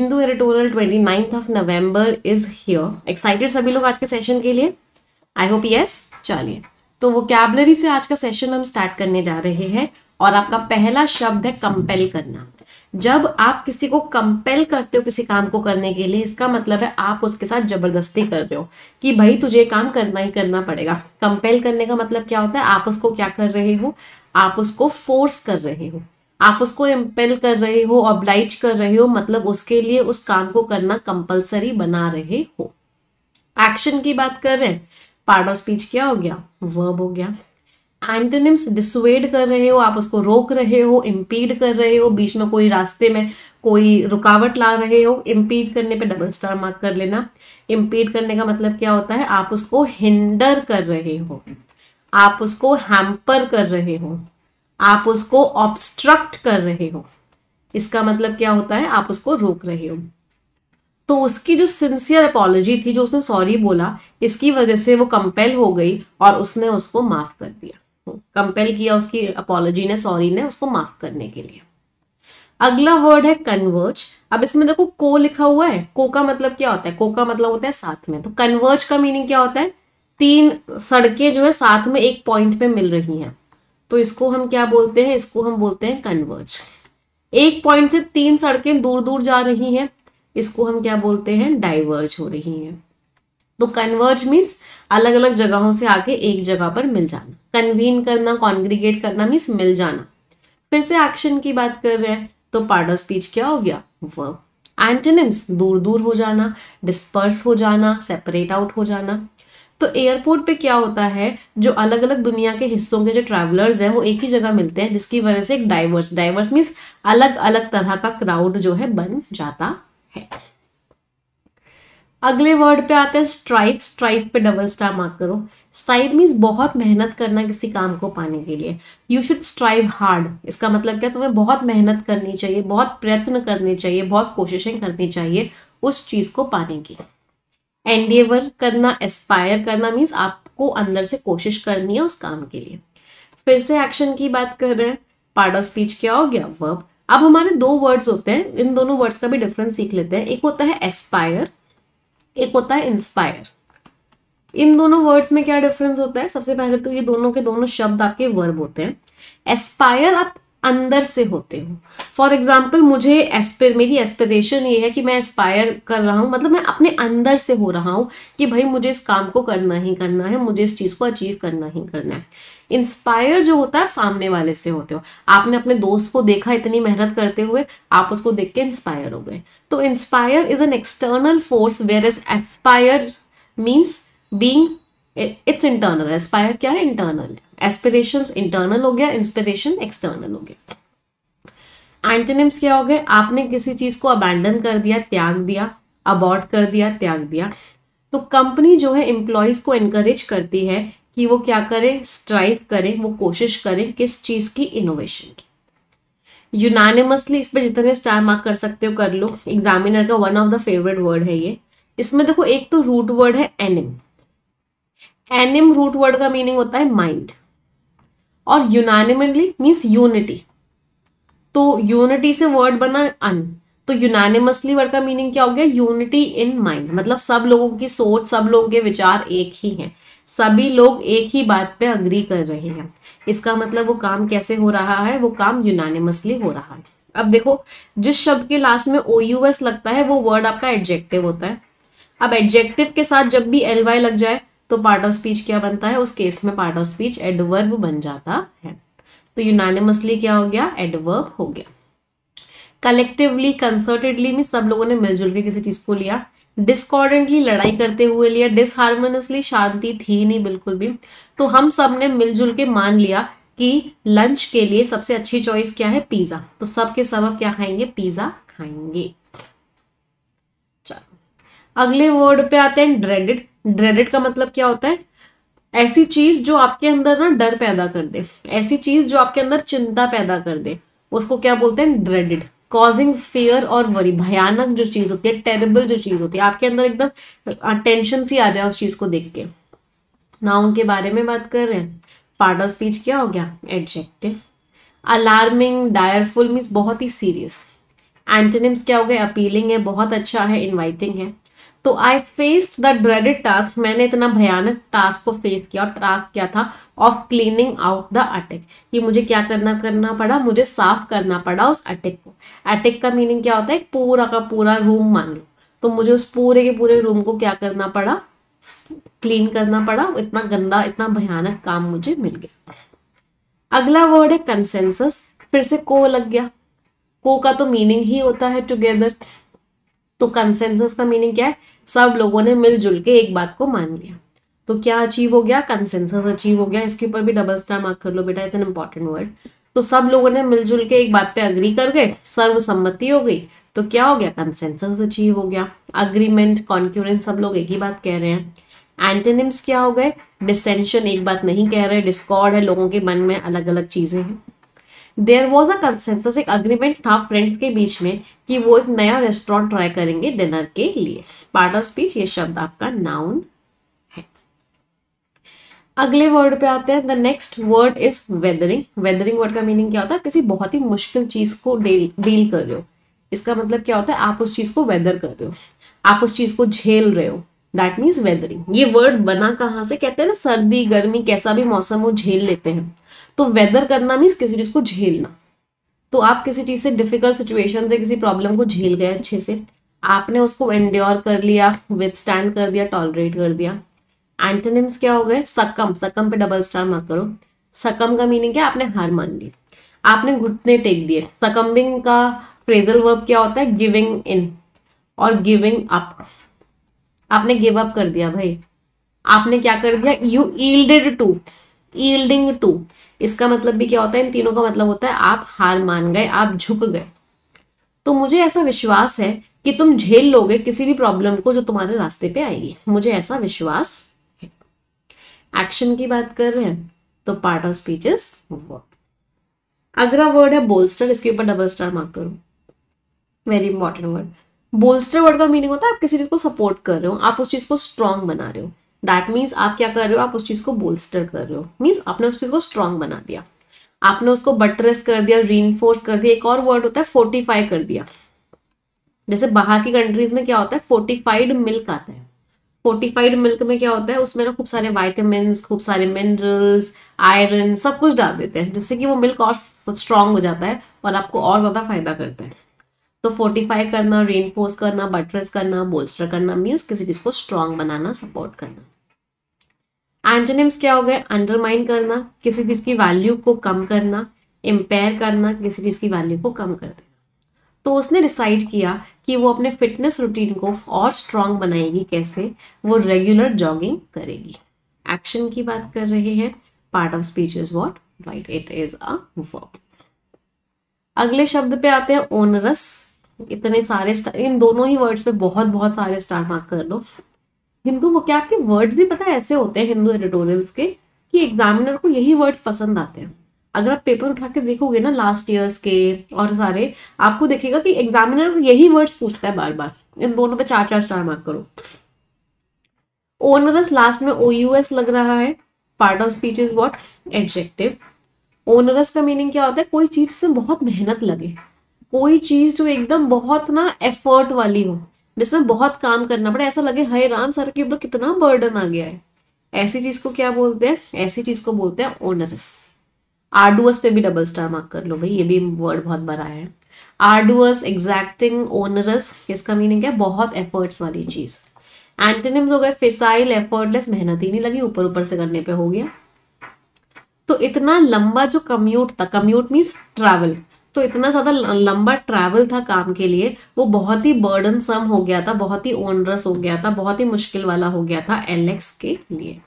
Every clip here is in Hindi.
Hindu editorial twenty ninth of November is here excited सभी लोग आज के सेशन के लिए आई होप यस चलिए तो वो कैबलरी से आज का सेशन हम स्टार्ट करने जा रहे हैं और आपका पहला शब्द है कंपेल करना जब आप किसी को कंपेल करते हो किसी काम को करने के लिए इसका मतलब है आप उसके साथ जबरदस्ती कर रहे हो कि भाई तुझे काम करना ही करना पड़ेगा कंपेल करने का मतलब क्या होता है आप उसको क्या कर रहे हो आप उसको फोर्स कर रहे हो आप उसको एम्पेल कर रहे हो ऑब्लाइज कर रहे हो मतलब उसके लिए उस काम को करना कंपलसरी बना रहे हो एक्शन की बात कर रहे हैं पार्ट ऑफ स्पीच क्या हो गया वर्ब हो गया एंटोनिम्स डिसवेड कर रहे हो आप उसको रोक रहे हो इम्पीड कर रहे हो बीच में कोई रास्ते में कोई रुकावट ला रहे हो इम्पीड करने पे डबल स्टार मार्क कर लेना इम्पीड करने का मतलब क्या होता है आप उसको हिंडर कर रहे हो आप उसको हैम्पर कर रहे हो आप उसको ऑब्स्ट्रक्ट कर रहे हो इसका मतलब क्या होता है आप उसको रोक रहे हो तो उसकी जो सिंसियर अपॉलॉजी थी जो उसने सॉरी बोला इसकी वजह से वो कंपेल हो गई और उसने उसको माफ कर दिया कंपेल किया उसकी अपॉलॉजी ने सॉरी ने उसको माफ करने के लिए अगला वर्ड है कन्वर्ज अब इसमें देखो को लिखा हुआ है को का मतलब क्या होता है को का मतलब होता है साथ में तो कन्वर्ज का मीनिंग क्या होता है तीन सड़कें जो है साथ में एक पॉइंट पे मिल रही हैं तो इसको हम क्या बोलते हैं इसको हम बोलते हैं कन्वर्ज एक पॉइंट से तीन सड़कें दूर दूर जा रही हैं इसको हम क्या बोलते हैं डाइवर्ज हो रही हैं तो कन्वर्ज मीन्स अलग अलग जगहों से आके एक जगह पर मिल जाना कन्वीन करना कॉन्ग्रीगेट करना मीन्स मिल जाना फिर से एक्शन की बात कर रहे हैं तो पार्ट ऑफ स्पीच क्या हो गया वर्ब एंटेनिम्स दूर दूर हो जाना डिस्पर्स हो जाना सेपरेट आउट हो जाना तो एयरपोर्ट पे क्या होता है जो अलग अलग दुनिया के हिस्सों के जो ट्रैवलर्स हैं वो एक ही जगह मिलते हैं जिसकी वजह से एक डाइवर्स डाइवर्स मीन्स अलग अलग तरह का क्राउड जो है बन जाता है अगले वर्ड पे आते हैं स्ट्राइप स्ट्राइप पे डबल स्टार मार्क करो स्ट्राइप मीन्स बहुत मेहनत करना किसी काम को पाने के लिए यू शुड स्ट्राइव हार्ड इसका मतलब क्या तुम्हें बहुत मेहनत करनी चाहिए बहुत प्रयत्न करने चाहिए बहुत कोशिशें करनी चाहिए उस चीज़ को पाने की एंडेवर करना एस्पायर करना मीन्स आपको अंदर से कोशिश करनी है उस काम के लिए फिर से एक्शन की बात कर रहे हैं पार्ट ऑफ स्पीच क्या हो गया वर्ब अब हमारे दो वर्ड्स होते हैं इन दोनों वर्ड्स का भी डिफरेंस सीख लेते हैं एक होता है एस्पायर एक होता है इंस्पायर इन दोनों वर्ड्स में क्या डिफरेंस होता है सबसे पहले तो ये दोनों के दोनों शब्द आपके वर्ब होते हैं एस्पायर आप अंदर से होते हो फॉर एग्जाम्पल मुझे एस्पिर मेरी एस्पिरेशन ये है कि मैं एस्पायर कर रहा हूँ मतलब मैं अपने अंदर से हो रहा हूँ कि भाई मुझे इस काम को करना ही करना है मुझे इस चीज़ को अचीव करना ही करना है इंस्पायर जो होता है आप सामने वाले से होते हो आपने अपने दोस्त को देखा इतनी मेहनत करते हुए आप उसको देख के इंस्पायर हो गए तो inspire is an external force where is aspire means being it's internal aspire क्या है इंटरनल है एस्पिरेशन इंटरनल हो गया इंस्पिरेशन एक्सटर्नल हो गया एंटेनिम्स क्या हो गए आपने किसी चीज को अबैंडन कर दिया त्याग दिया अबॉर्ट कर दिया त्याग दिया तो कंपनी जो है एम्प्लॉयज को एनकरेज करती है कि वो क्या करे स्ट्राइव करे वो कोशिश करे किस चीज की इनोवेशन की यूनानिमसली इस पर जितने स्टार मार्क कर सकते हो कर लो एग्जामिनर का one of the favourite word है ये इसमें देखो एक तो रूट वर्ड है एनिम एनिम रूट वर्ड का मीनिंग होता है माइंड और यूनानिमली मीन्स यूनिटी तो यूनिटी से वर्ड बना अन तो यूनानिमसली वर्ड का मीनिंग क्या हो गया यूनिटी इन माइंड मतलब सब लोगों की सोच सब लोगों के विचार एक ही हैं सभी लोग एक ही बात पे अग्री कर रहे हैं इसका मतलब वो काम कैसे हो रहा है वो काम यूनानिमसली हो रहा है अब देखो जिस शब्द के लास्ट में ओ यूएस लगता है वो वर्ड आपका एडजेक्टिव होता है अब एडजेक्टिव के साथ जब भी एल वाई लग जाए तो पार्ट ऑफ स्पीच क्या बनता है उस केस में पार्ट ऑफ स्पीच एडवर्ब बन जाता है तो यूनानिमसली क्या हो गया एडवर्ब हो गया कलेक्टिवली कंसर्टेडली में सब लोगों ने मिलजुल के किसी चीज को लिया डिस्कॉर्डेंटली लड़ाई करते हुए लिया डिसहारमोनियसली शांति थी नहीं बिल्कुल भी तो हम सब ने मिलजुल के मान लिया कि लंच के लिए सबसे अच्छी चॉइस क्या है पिज्जा तो सब के सब अब क्या खाएंगे पिज्जा खाएंगे चलो अगले वर्ड पे आते हैं ड्रेडेड ड्रेडेड का मतलब क्या होता है ऐसी चीज जो आपके अंदर ना डर पैदा कर दे ऐसी चीज जो आपके अंदर चिंता पैदा कर दे उसको क्या बोलते हैं ड्रेडेड कॉजिंग फेयर और वरी भयानक जो चीज होती है टेरेबल जो चीज होती है आपके अंदर एकदम टेंशन सी आ जाए उस चीज को देख के नाउन के बारे में बात कर रहे हैं पार्ट ऑफ स्पीच क्या हो गया एडजेक्टिव अलार्मिंग डायरफुल मीन्स बहुत ही सीरियस एंटेनिम्स क्या हो गए अपीलिंग है बहुत अच्छा है इन्वाइटिंग है तो I faced the dreaded task मैंने इतना भयानक टास्क को फेस किया और टास्क क्या था of cleaning out the attic कि मुझे क्या करना करना पड़ा मुझे साफ करना पड़ा उस अटेक को अटेक का मीनिंग क्या होता है पूरा का पूरा रूम मान लो तो मुझे उस पूरे के पूरे रूम को क्या करना पड़ा क्लीन करना पड़ा इतना गंदा इतना भयानक काम मुझे मिल गया अगला वर्ड है कंसेंसस फिर से को लग गया को का तो मीनिंग ही होता है टुगेदर तो कंसेंसस का मीनिंग क्या है सब लोगों ने मिलजुल के एक बात को मान लिया तो क्या अचीव हो गया कंसेंसस अचीव हो गया इसके ऊपर भी डबल स्टार मार्क कर लो बेटा इट्स एन इंपॉर्टेंट वर्ड तो सब लोगों ने मिलजुल के एक बात पे अग्री कर गए सर्वसम्मति हो गई तो क्या हो गया कंसेंसस अचीव हो गया अग्रीमेंट कॉन्क्यूरेंस सब लोग एक ही बात कह रहे हैं एंटेनिम्स क्या हो गए डिसेंशन एक बात नहीं कह रहे डिस्कॉर्ड है लोगों के मन में अलग अलग चीज़ें हैं देयर वॉज अ कंसेंसस एक अग्रीमेंट था फ्रेंड्स के बीच में कि वो एक नया रेस्टोरेंट ट्राई करेंगे डिनर के लिए पार्ट ऑफ स्पीच ये शब्द आपका नाउन अगले वर्ड पे आते हैं the next word is weathering weathering word का मीनिंग क्या होता है किसी बहुत ही मुश्किल चीज को डील डील कर रहे हो इसका मतलब क्या होता है आप उस चीज को वेदर कर रहे हो आप उस चीज को झेल रहे हो दैट मीन्स वेदरिंग ये वर्ड बना कहाँ से कहते हैं ना सर्दी गर्मी कैसा भी मौसम वो झेल लेते हैं तो वेदर करना मीन्स किसी चीज़ को झेलना तो आप किसी चीज़ से डिफिकल्ट सिचुएशन से किसी प्रॉब्लम को झेल गए अच्छे से आपने उसको एंड्योर कर लिया विथस्टैंड कर दिया टॉलरेट कर दिया एंटोनिम्स क्या हो गए सकम सकम पे डबल स्टार मत करो सकम का मीनिंग क्या आपने हार मान ली आपने घुटने टेक दिए सकम्बिंग का फ्रेजल वर्ब क्या होता है गिविंग इन और गिविंग अप आपने गिव अप कर दिया भाई आपने क्या कर दिया you yielded to yielding to इसका मतलब भी क्या होता है इन तीनों का मतलब होता है आप हार मान गए आप झुक गए तो मुझे ऐसा विश्वास है कि तुम झेल लोगे किसी भी प्रॉब्लम को जो तुम्हारे रास्ते पे आएगी मुझे ऐसा विश्वास है एक्शन की बात कर रहे हैं तो part of speech is verb अगला वर्ड है बोलस्टर इसके ऊपर डबल स्टार मार्क करो very important word bolster word का मीनिंग होता है आप किसी चीज को सपोर्ट कर रहे हो आप उस चीज को स्ट्रांग बना रहे हो दैट मीन्स आप क्या कर रहे हो आप उस चीज़ को बोलस्टर कर रहे हो मीन्स आपने उस चीज़ को स्ट्रांग बना दिया आपने उसको बटरेस कर दिया रीइनफोर्स कर दिया एक और वर्ड होता है फोर्टिफाई कर दिया जैसे बाहर की कंट्रीज में क्या होता है फोर्टिफाइड मिल्क आता है फोर्टिफाइड मिल्क में क्या होता है उसमें ना खूब सारे वाइटामिन खूब सारे मिनरल्स आयरन सब कुछ डाल देते हैं जिससे कि वो मिल्क और स्ट्रांग हो जाता है और आपको और ज़्यादा फायदा करता है तो फोर्टिफाई करना रेनफोर्स करना बटरस करना बोल्स्टर करना मीन्स किसी चीज को स्ट्रांग बनाना सपोर्ट करना एंटेनिम्स क्या हो गए अंडरमाइन करना किसी चीज की वैल्यू को कम करना इम्पेयर करना किसी चीज की वैल्यू को कम कर देना तो उसने डिसाइड किया कि वो अपने फिटनेस रूटीन को और स्ट्रांग बनाएगी कैसे वो रेगुलर जॉगिंग करेगी एक्शन की बात कर रहे हैं part of speech is what right it is a verb अगले शब्द पे आते हैं ओनरस इतने सारे इन दोनों ही वर्ड्स पे बहुत बहुत सारे स्टार मार्क कर लो हिंदू वो क्या के वर्ड्स भी पता ऐसे होते हैं हिंदू एडिटोरियल्स के कि एग्जामिनर को यही वर्ड्स पसंद आते हैं अगर आप पेपर उठा के देखोगे ना लास्ट ईयर्स के और सारे आपको देखेगा कि एग्जामिनर यही वर्ड्स पूछता है बार बार इन दोनों पे चार चार स्टार मार्क करो ओनरस लास्ट में ओ लग रहा है part of speech is what adjective onerous का मीनिंग क्या होता है कोई चीज से बहुत मेहनत लगे कोई चीज जो एकदम बहुत ना एफर्ट वाली हो जिसमें बहुत काम करना पड़े ऐसा लगे हाय राम सर के ऊपर कितना बर्डन आ गया है ऐसी चीज को क्या बोलते हैं ऐसी चीज को बोलते हैं ओनरस आर्डुअस पे भी डबल स्टार मार्क कर लो भाई ये भी वर्ड बहुत बड़ा है आर्डुअस एग्जैक्टिंग ओनरस इसका मीनिंग है बहुत एफर्ट्स वाली चीज एंटेनिम्स हो गए फिसाइल एफर्टलेस मेहनत ही नहीं लगी ऊपर ऊपर से करने पे हो गया तो इतना लंबा जो कम्यूट था कम्यूट मीन्स ट्रैवल तो इतना ज़्यादा लंबा ट्रैवल था काम के लिए वो बहुत ही बर्डन सम हो गया था बहुत ही ओनरस हो गया था बहुत ही मुश्किल वाला हो गया था एलेक्स के लिए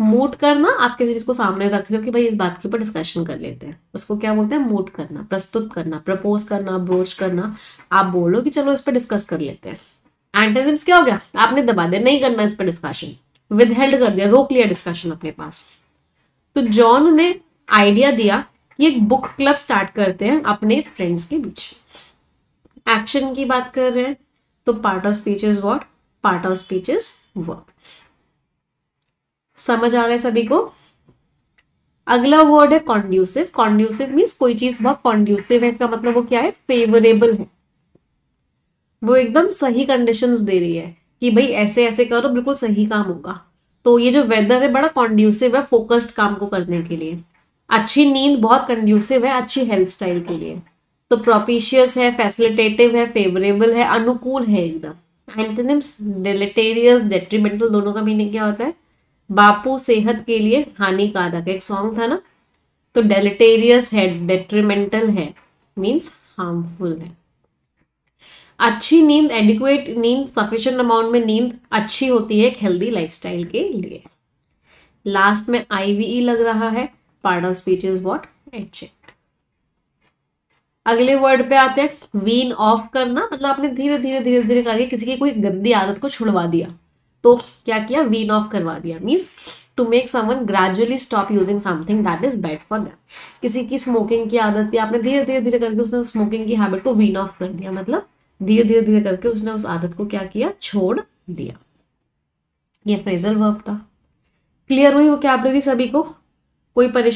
मूट करना आप किसी चीज़ को सामने रख रहे हो कि भाई इस बात के ऊपर डिस्कशन कर लेते हैं उसको क्या बोलते हैं मूट करना प्रस्तुत करना प्रपोज करना ब्रोच करना आप बोलो कि चलो इस पर डिस्कस कर लेते हैं एंटेनिम्स क्या हो गया आपने दबा दिया नहीं करना इस पर डिस्कशन विदहेल्ड कर दिया रोक लिया डिस्कशन अपने पास तो जॉन ने आइडिया दिया ये बुक क्लब स्टार्ट करते हैं अपने फ्रेंड्स के बीच एक्शन की बात कर रहे हैं तो part of speech is what part of speech is verb समझ आ रहा है सभी को अगला वर्ड है कॉन्ड्यूसिव कॉन्ड्यूसिव मीन्स कोई चीज बहुत कॉन्ड्यूसिव है इसका मतलब वो क्या है फेवरेबल है वो एकदम सही कंडीशंस दे रही है कि भाई ऐसे ऐसे करो बिल्कुल सही काम होगा तो ये जो वेदर है बड़ा कॉन्ड्यूसिव है फोकस्ड काम को करने के लिए अच्छी नींद बहुत कंड्यूसिव है अच्छी हेल्थ स्टाइल के लिए तो प्रोपिशियस है फैसिलिटेटिव है फेवरेबल है अनुकूल है एकदम एंटनिम्स डिलेटेरियस डेट्रीमेंटल दोनों का मीनिंग क्या होता है बापू सेहत के लिए हानिकारक एक सॉन्ग था ना तो डेलेटेरियस है डेट्रीमेंटल है मीन्स हार्मफुल है अच्छी नींद एडिक्वेट नींद सफिशियंट अमाउंट में नींद अच्छी होती है एक हेल्दी लाइफस्टाइल के लिए लास्ट में आईवीई e लग रहा है part of speech is what adjective अगले वर्ड पे आते हैं वीन ऑफ करना मतलब आपने धीरे धीरे धीरे धीरे करके किसी की कोई गंदी आदत को छुड़वा दिया तो क्या किया वीन ऑफ करवा दिया means to make someone gradually stop using something that is bad for them किसी की स्मोकिंग की आदत थी आपने धीरे धीरे धीरे करके उसने स्मोकिंग की हैबिट को वीन ऑफ कर दिया मतलब धीरे धीरे धीरे करके उसने उस आदत को क्या किया छोड़ दिया ये फ्रेजल वर्क था क्लियर हुई वो कैबलरी सभी को कोई परेशानी